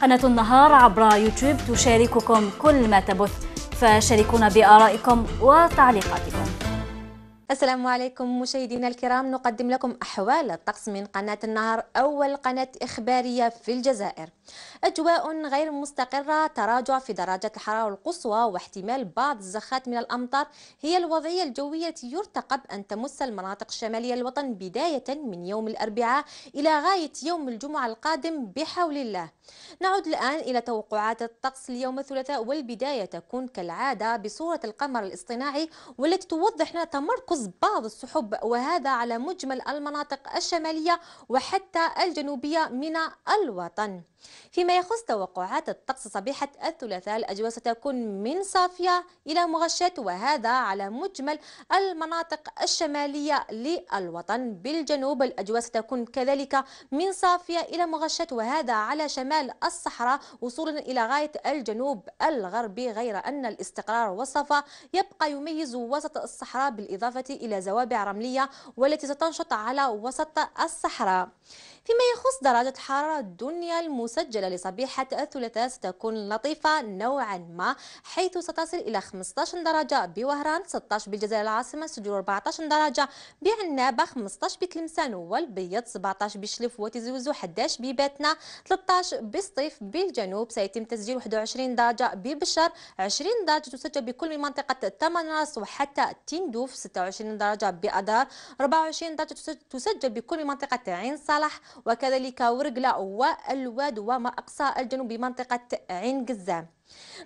قناة النهار عبر يوتيوب تشارككم كل ما تبث فشاركونا بآرائكم وتعليقاتكم السلام عليكم مشاهدينا الكرام نقدم لكم أحوال الطقس من قناة النهر أول قناة إخبارية في الجزائر أجواء غير مستقرة تراجع في درجة الحرارة القصوى واحتمال بعض الزخات من الأمطار هي الوضعية الجوية التي يرتقب أن تمس المناطق الشمالية الوطن بداية من يوم الأربعاء إلى غاية يوم الجمعة القادم بحول الله نعود الآن إلى توقعات الطقس ليوم الثلاثاء والبداية تكون كالعادة بصورة القمر الاصطناعي والتي توضح لنا تمركز يجوز بعض السحب وهذا على مجمل المناطق الشمالية وحتى الجنوبية من الوطن فيما يخص توقعات الطقس صبيحة الثلاثاء الأجواء ستكون من صافية إلى مغشاة وهذا على مجمل المناطق الشمالية للوطن بالجنوب الأجواء ستكون كذلك من صافية إلى مغشاة وهذا على شمال الصحراء وصولا إلى غاية الجنوب الغربي غير أن الاستقرار والصفاء يبقى يميز وسط الصحراء بالإضافة إلى زوابع رملية والتي ستنشط على وسط الصحراء فيما يخص درجة حرارة الدنيا المسجلة لصبيحة الثلاثاء ستكون لطيفة نوعا ما حيث ستصل إلى 15 درجة بوهران 16 بالجزائر العاصمة سجور 14 درجة بعنابة 15 بتلمسان والبيض 17 بشلف وتزوزو 11 بباتنا 13 بسطيف بالجنوب سيتم تسجيل 21 درجة ببشر 20 درجة تسجل بكل منطقة تمنراس وحتى تندوف 26 24 درجة بأدار 24 درجة تسجل بكل منطقة عين صالح وكذلك ورقلة والواد وما أقصى الجنوب بمنطقة عين قزام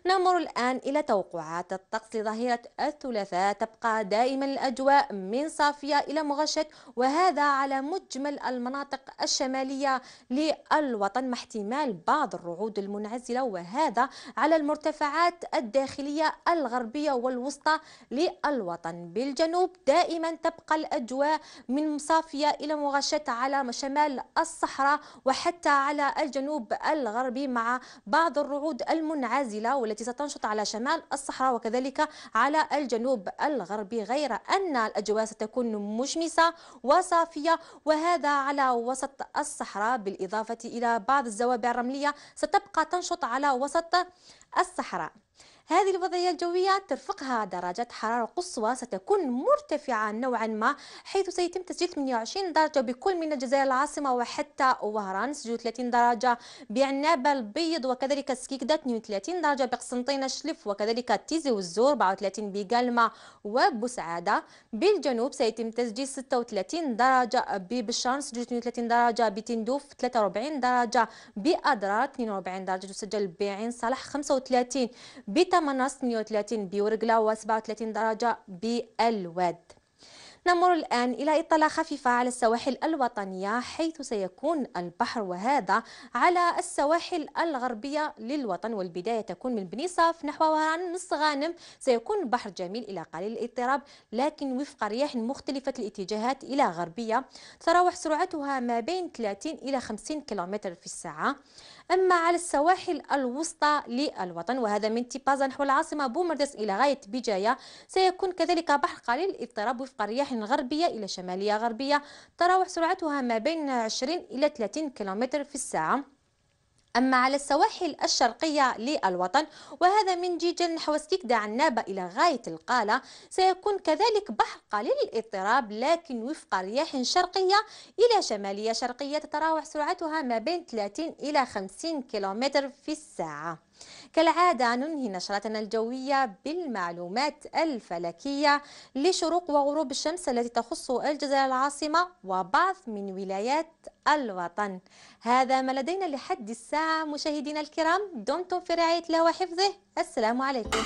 نمر الآن إلى توقعات الطقس لظهيرة الثلاثاء تبقى دائما الأجواء من صافية إلى مغشت وهذا على مجمل المناطق الشمالية للوطن مع احتمال بعض الرعود المنعزلة وهذا على المرتفعات الداخلية الغربية والوسطى للوطن بالجنوب دائما تبقى الأجواء من صافية إلى مغشت على شمال الصحراء وحتى على الجنوب الغربي مع بعض الرعود المنعزلة المعتدلة والتي ستنشط على شمال الصحراء وكذلك على الجنوب الغربي غير أن الأجواء ستكون مشمسة وصافية وهذا على وسط الصحراء بالإضافة إلى بعض الزوابع الرملية ستبقى تنشط على وسط الصحراء هذه الوضعية الجوية ترفقها درجات حرارة قصوى ستكون مرتفعة نوعا ما حيث سيتم تسجيل 28 درجة بكل من الجزائر العاصمة وحتى وهران سجل 30 درجة بعنابة البيض وكذلك سكيكدا 32 درجة بقسنطينة شلف وكذلك تيزي والزور 34 بقلمة وبوسعادة بالجنوب سيتم تسجيل 36 درجة ببشان سجل 32 درجة بتندوف 43 درجة بأدرار 42 درجة تسجل بعين صالح 35 بتمنص 130 بورجلة و37 درجة بالواد نمر الآن إلى إطلاع خفيفة على السواحل الوطنية حيث سيكون البحر وهذا على السواحل الغربية للوطن والبداية تكون من بني صاف نحو نص غانم سيكون بحر جميل إلى قليل الاضطراب لكن وفق رياح مختلفة الاتجاهات إلى غربية تراوح سرعتها ما بين 30 إلى 50 كيلومتر في الساعة أما على السواحل الوسطى للوطن وهذا من تيبازا نحو العاصمة بومردس إلى غاية بجاية سيكون كذلك بحر قليل الاضطراب وفق رياح غربية إلى شمالية غربية تراوح سرعتها ما بين 20 إلى 30 كم في الساعة أما على السواحل الشرقية للوطن وهذا من جيجل نحو سكيكدا عنابة إلى غاية القالة سيكون كذلك بحر قليل الاضطراب لكن وفق رياح شرقية إلى شمالية شرقية تتراوح سرعتها ما بين 30 إلى 50 كم في الساعة كالعادة ننهي نشرتنا الجوية بالمعلومات الفلكية لشروق وغروب الشمس التي تخص الجزائر العاصمة وبعض من ولايات الوطن هذا ما لدينا لحد الساعة مشاهدينا الكرام دمتم في رعاية الله وحفظه السلام عليكم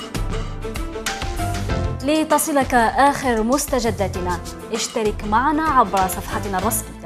لتصلك آخر مستجداتنا اشترك معنا عبر صفحتنا الرسمية